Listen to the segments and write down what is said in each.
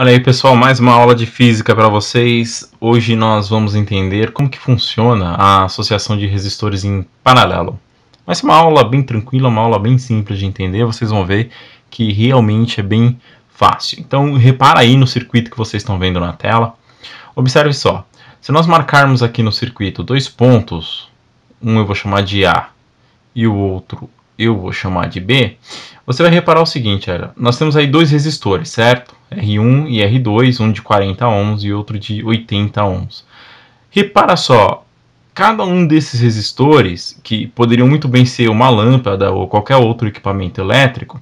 Olha aí, pessoal, mais uma aula de física para vocês. Hoje nós vamos entender como que funciona a associação de resistores em paralelo. Vai ser uma aula bem tranquila, uma aula bem simples de entender, vocês vão ver que realmente é bem fácil. Então, repara aí no circuito que vocês estão vendo na tela. Observe só, se nós marcarmos aqui no circuito dois pontos, um eu vou chamar de A e o outro eu vou chamar de B, você vai reparar o seguinte, olha, nós temos aí dois resistores, certo? R1 e R2, um de 40 ohms e outro de 80 ohms. Repara só, cada um desses resistores, que poderiam muito bem ser uma lâmpada ou qualquer outro equipamento elétrico,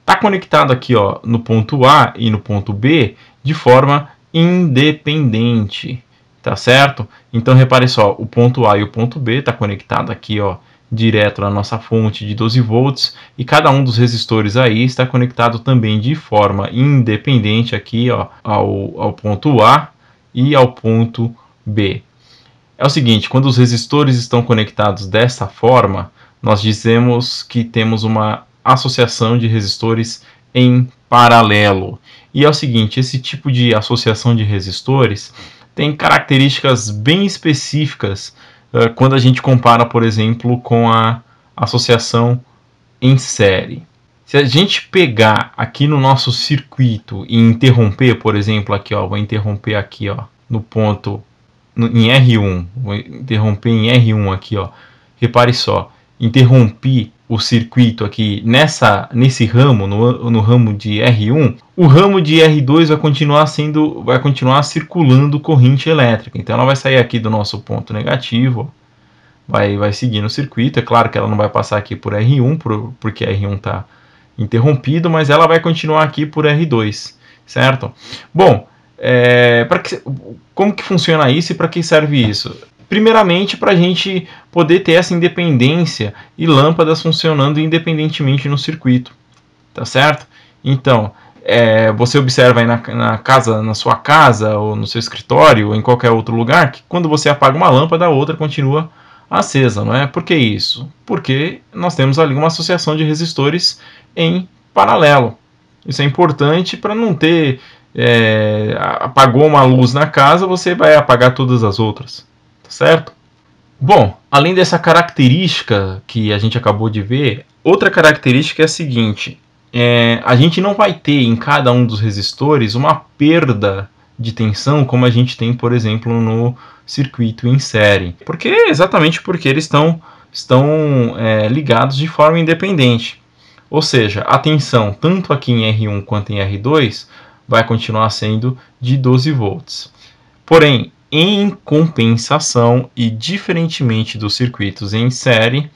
está conectado aqui ó, no ponto A e no ponto B de forma independente, tá certo? Então repare só, o ponto A e o ponto B está conectado aqui ó, direto na nossa fonte de 12 volts e cada um dos resistores aí está conectado também de forma independente aqui ó, ao, ao ponto A e ao ponto B. É o seguinte, quando os resistores estão conectados dessa forma, nós dizemos que temos uma associação de resistores em paralelo. E é o seguinte, esse tipo de associação de resistores tem características bem específicas eh, quando a gente compara, por exemplo, com a associação em série. Se a gente pegar aqui no nosso circuito e interromper, por exemplo, aqui, ó, vou interromper aqui, ó, no ponto no, em R1, vou interromper em R1 aqui, ó. Repare só, interrompi o circuito aqui nessa nesse ramo no, no ramo de R1 o ramo de R2 vai continuar sendo vai continuar circulando corrente elétrica então ela vai sair aqui do nosso ponto negativo vai vai seguir no circuito é claro que ela não vai passar aqui por R1 por, porque R1 está interrompido mas ela vai continuar aqui por R2 certo bom é, para como que funciona isso e para que serve isso Primeiramente, para a gente poder ter essa independência e lâmpadas funcionando independentemente no circuito, tá certo? Então, é, você observa aí na, na, casa, na sua casa, ou no seu escritório, ou em qualquer outro lugar, que quando você apaga uma lâmpada, a outra continua acesa, não é? Por que isso? Porque nós temos ali uma associação de resistores em paralelo. Isso é importante para não ter. É, apagou uma luz na casa, você vai apagar todas as outras tá certo? Bom, além dessa característica que a gente acabou de ver, outra característica é a seguinte: é, a gente não vai ter em cada um dos resistores uma perda de tensão como a gente tem, por exemplo, no circuito em série, porque exatamente porque eles estão estão é, ligados de forma independente. Ou seja, a tensão tanto aqui em R1 quanto em R2 vai continuar sendo de 12 volts. Porém, em compensação, e diferentemente dos circuitos em série,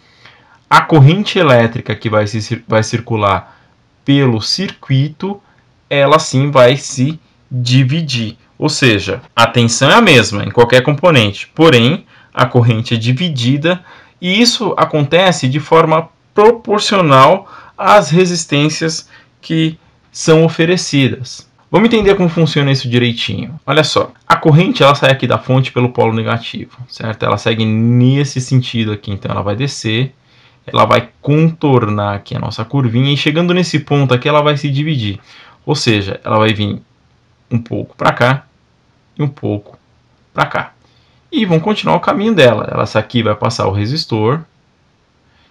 a corrente elétrica que vai, se, vai circular pelo circuito, ela sim vai se dividir. Ou seja, a tensão é a mesma em qualquer componente, porém a corrente é dividida e isso acontece de forma proporcional às resistências que são oferecidas. Vamos entender como funciona isso direitinho. Olha só, a corrente ela sai aqui da fonte pelo polo negativo, certo? Ela segue nesse sentido aqui, então ela vai descer, ela vai contornar aqui a nossa curvinha e chegando nesse ponto aqui ela vai se dividir. Ou seja, ela vai vir um pouco para cá e um pouco para cá. E vão continuar o caminho dela. Ela, essa aqui vai passar o resistor,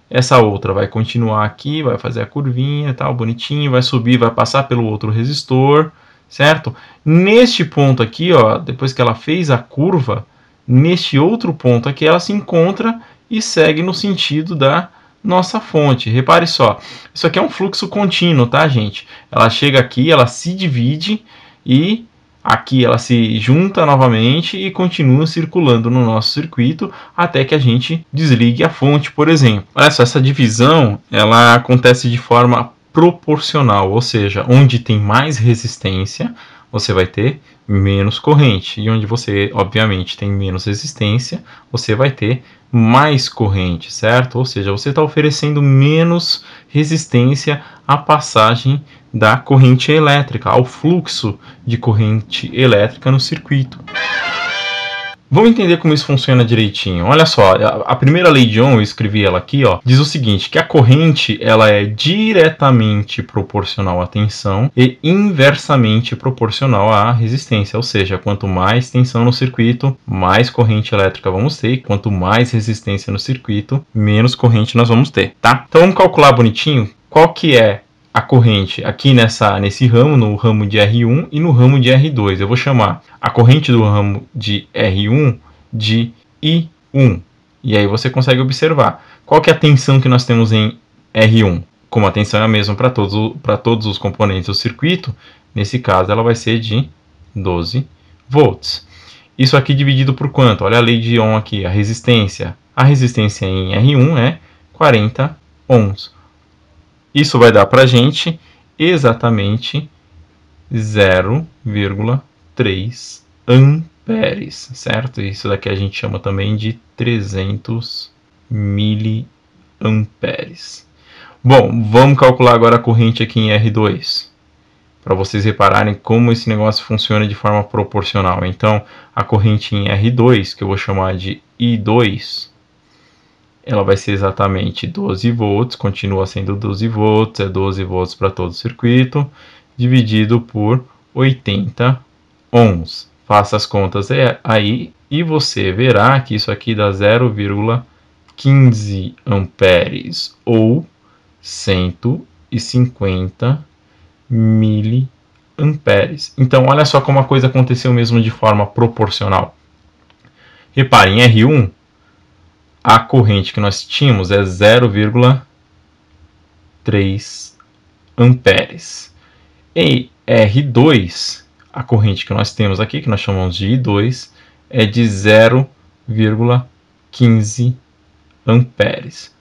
essa outra vai continuar aqui, vai fazer a curvinha, e tal, bonitinho, vai subir, vai passar pelo outro resistor, certo? Neste ponto aqui, ó, depois que ela fez a curva, neste outro ponto aqui ela se encontra e segue no sentido da nossa fonte. Repare só, isso aqui é um fluxo contínuo, tá, gente? Ela chega aqui, ela se divide e aqui ela se junta novamente e continua circulando no nosso circuito até que a gente desligue a fonte, por exemplo. Olha só, essa divisão, ela acontece de forma proporcional, ou seja, onde tem mais resistência, você vai ter menos corrente. E onde você, obviamente, tem menos resistência, você vai ter mais corrente, certo? Ou seja, você está oferecendo menos resistência à passagem da corrente elétrica, ao fluxo de corrente elétrica no circuito. Vamos entender como isso funciona direitinho. Olha só, a primeira lei de Ohm, eu escrevi ela aqui, ó, diz o seguinte, que a corrente ela é diretamente proporcional à tensão e inversamente proporcional à resistência, ou seja, quanto mais tensão no circuito, mais corrente elétrica vamos ter, quanto mais resistência no circuito, menos corrente nós vamos ter, tá? Então vamos calcular bonitinho qual que é a corrente aqui nessa, nesse ramo, no ramo de R1 e no ramo de R2. Eu vou chamar a corrente do ramo de R1 de I1. E aí você consegue observar qual que é a tensão que nós temos em R1. Como a tensão é a mesma para todos, todos os componentes do circuito, nesse caso ela vai ser de 12 volts. Isso aqui dividido por quanto? Olha a lei de Ohm aqui, a resistência. A resistência em R1 é 40 ohms. Isso vai dar para a gente exatamente 0,3 amperes, certo? Isso daqui a gente chama também de 300 miliamperes. Bom, vamos calcular agora a corrente aqui em R2, para vocês repararem como esse negócio funciona de forma proporcional. Então, a corrente em R2, que eu vou chamar de I2, ela vai ser exatamente 12 volts, continua sendo 12 volts, é 12 volts para todo o circuito, dividido por 80 ohms. Faça as contas é aí e você verá que isso aqui dá 0,15 amperes ou 150 miliamperes. Então, olha só como a coisa aconteceu mesmo de forma proporcional. Reparem, R1 a corrente que nós tínhamos é 0,3 amperes. Em R2, a corrente que nós temos aqui, que nós chamamos de I2, é de 0,15 amperes.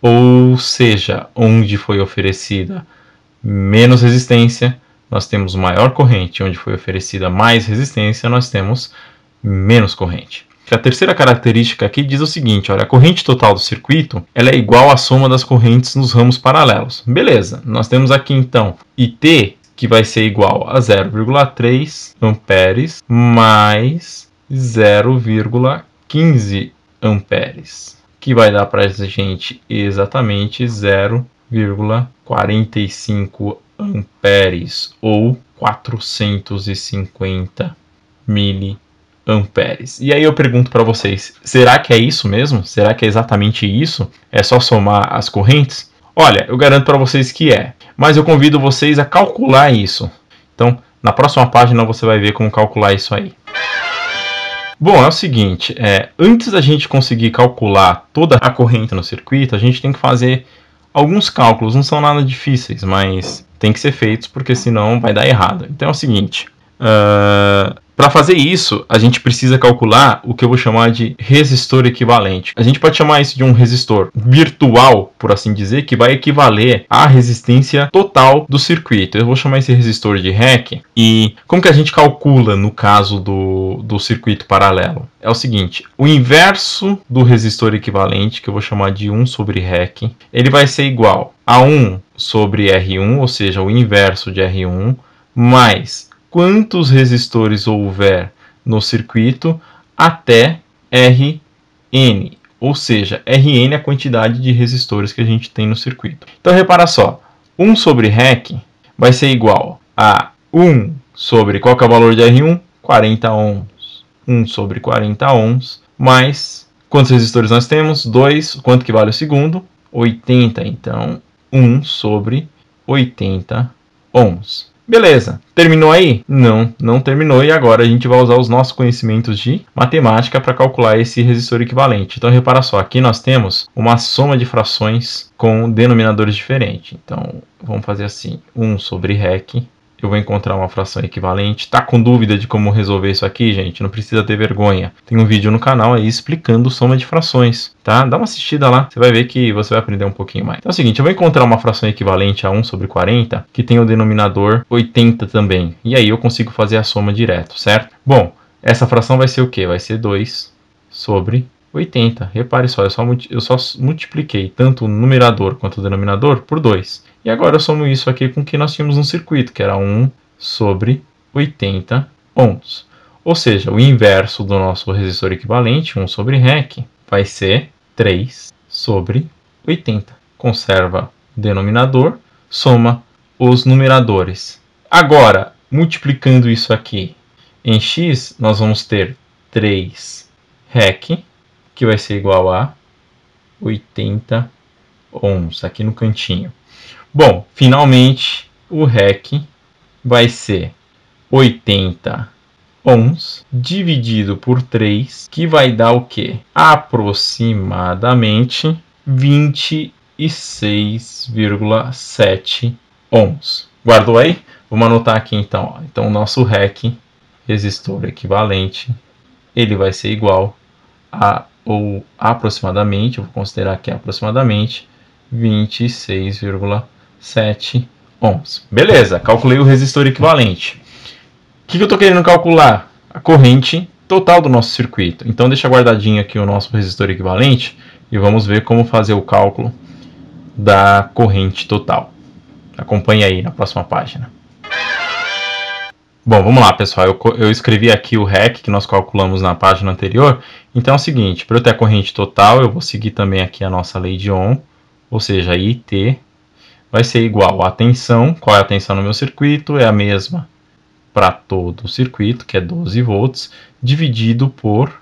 Ou seja, onde foi oferecida menos resistência, nós temos maior corrente. Onde foi oferecida mais resistência, nós temos menos corrente que a terceira característica aqui diz o seguinte, olha, a corrente total do circuito ela é igual à soma das correntes nos ramos paralelos. Beleza, nós temos aqui então IT, que vai ser igual a 0,3 amperes mais 0,15 amperes, que vai dar para a gente exatamente 0,45 amperes ou 450 miliamperes amperes. E aí eu pergunto para vocês, será que é isso mesmo? Será que é exatamente isso? É só somar as correntes? Olha, eu garanto para vocês que é, mas eu convido vocês a calcular isso. Então, na próxima página você vai ver como calcular isso aí. Bom, é o seguinte, é, antes da gente conseguir calcular toda a corrente no circuito, a gente tem que fazer alguns cálculos, não são nada difíceis, mas tem que ser feitos porque senão vai dar errado. Então é o seguinte, Uh, ah, para fazer isso, a gente precisa calcular o que eu vou chamar de resistor equivalente. A gente pode chamar isso de um resistor virtual, por assim dizer, que vai equivaler à resistência total do circuito. Eu vou chamar esse resistor de REC. E como que a gente calcula no caso do, do circuito paralelo? É o seguinte, o inverso do resistor equivalente, que eu vou chamar de 1 sobre REC, ele vai ser igual a 1 sobre R1, ou seja, o inverso de R1, mais quantos resistores houver no circuito até Rn, ou seja, Rn é a quantidade de resistores que a gente tem no circuito. Então repara só, 1 sobre REC vai ser igual a 1 sobre, qual é o valor de R1? 40 ohms. 1 sobre 40 ohms, mais quantos resistores nós temos? 2, quanto que vale o segundo? 80, então 1 sobre 80 ohms. Beleza. Terminou aí? Não, não terminou. E agora a gente vai usar os nossos conhecimentos de matemática para calcular esse resistor equivalente. Então repara só, aqui nós temos uma soma de frações com denominadores diferentes. Então vamos fazer assim: 1 sobre REC eu vou encontrar uma fração equivalente. Tá com dúvida de como resolver isso aqui, gente? Não precisa ter vergonha. Tem um vídeo no canal aí explicando soma de frações, tá? Dá uma assistida lá, você vai ver que você vai aprender um pouquinho mais. Então é o seguinte, eu vou encontrar uma fração equivalente a 1 sobre 40, que tem o denominador 80 também. E aí eu consigo fazer a soma direto, certo? Bom, essa fração vai ser o quê? Vai ser 2 sobre 80. Repare só, eu só, eu só multipliquei tanto o numerador quanto o denominador por 2. E agora eu somo isso aqui com o que nós tínhamos no circuito, que era 1 sobre 80 ohms. Ou seja, o inverso do nosso resistor equivalente, 1 sobre REC, vai ser 3 sobre 80. Conserva o denominador, soma os numeradores. Agora, multiplicando isso aqui em x, nós vamos ter 3 REC, que vai ser igual a 80 ohms, aqui no cantinho. Bom, finalmente o REC vai ser 80 ohms dividido por 3, que vai dar o quê? Aproximadamente 26,7 ohms. Guardou aí? Vamos anotar aqui então. Então o nosso REC, resistor equivalente, ele vai ser igual a ou aproximadamente, eu vou considerar aqui é aproximadamente 26,7 7 ohms. Beleza, calculei o resistor equivalente. O que, que eu estou querendo calcular? A corrente total do nosso circuito. Então deixa guardadinho aqui o nosso resistor equivalente e vamos ver como fazer o cálculo da corrente total. Acompanhe aí na próxima página. Bom, vamos lá, pessoal. Eu, eu, escrevi aqui o REC que nós calculamos na página anterior. Então é o seguinte, para eu ter a corrente total, eu vou seguir também aqui a nossa lei de Ohm, ou seja, IT vai ser igual à tensão, qual é a tensão no meu circuito, é a mesma para todo o circuito, que é 12 volts, dividido por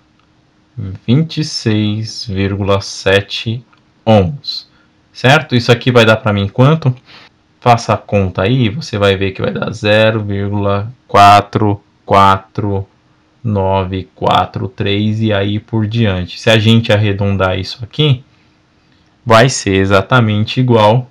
26,7 ohms, certo? Isso aqui vai dar para mim quanto? Faça a conta aí, você vai ver que vai dar 0,44943 e aí por diante. Se a gente arredondar isso aqui, vai ser exatamente igual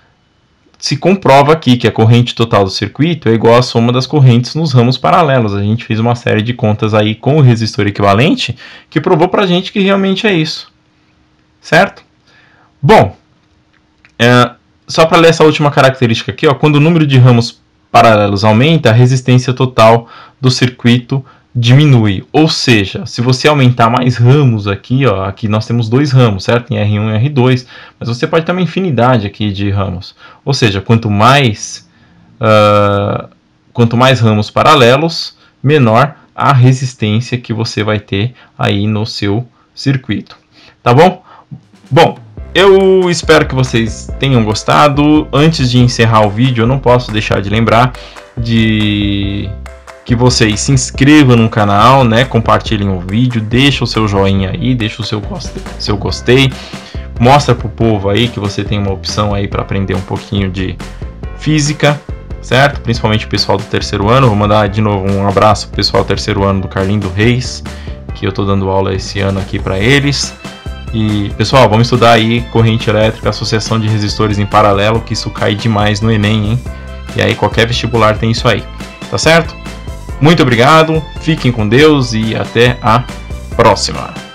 se comprova aqui que a corrente total do circuito é igual à soma das correntes nos ramos paralelos. A gente fez uma série de contas aí com o resistor equivalente que provou para a gente que realmente é isso. Certo? Bom, é, só para ler essa última característica aqui, ó, quando o número de ramos paralelos aumenta, a resistência total do circuito diminui. Ou seja, se você aumentar mais ramos aqui, ó, aqui nós temos dois ramos, certo? Em R1 e R2, mas você pode ter uma infinidade aqui de ramos. Ou seja, quanto mais, uh, quanto mais ramos paralelos, menor a resistência que você vai ter aí no seu circuito. Tá bom? Bom, eu espero que vocês tenham gostado. Antes de encerrar o vídeo, eu não posso deixar de lembrar de que vocês se inscrevam no canal, né? Compartilhem o vídeo, deixa o seu joinha aí, deixa o seu gostei, seu gostei. Mostra pro povo aí que você tem uma opção aí para aprender um pouquinho de física, certo? Principalmente o pessoal do terceiro ano. Vou mandar de novo um abraço pro pessoal do terceiro ano do do Reis, que eu tô dando aula esse ano aqui para eles. E pessoal, vamos estudar aí corrente elétrica, associação de resistores em paralelo, que isso cai demais no Enem, hein? E aí qualquer vestibular tem isso aí, tá certo? Muito obrigado, fiquem com Deus e até a próxima.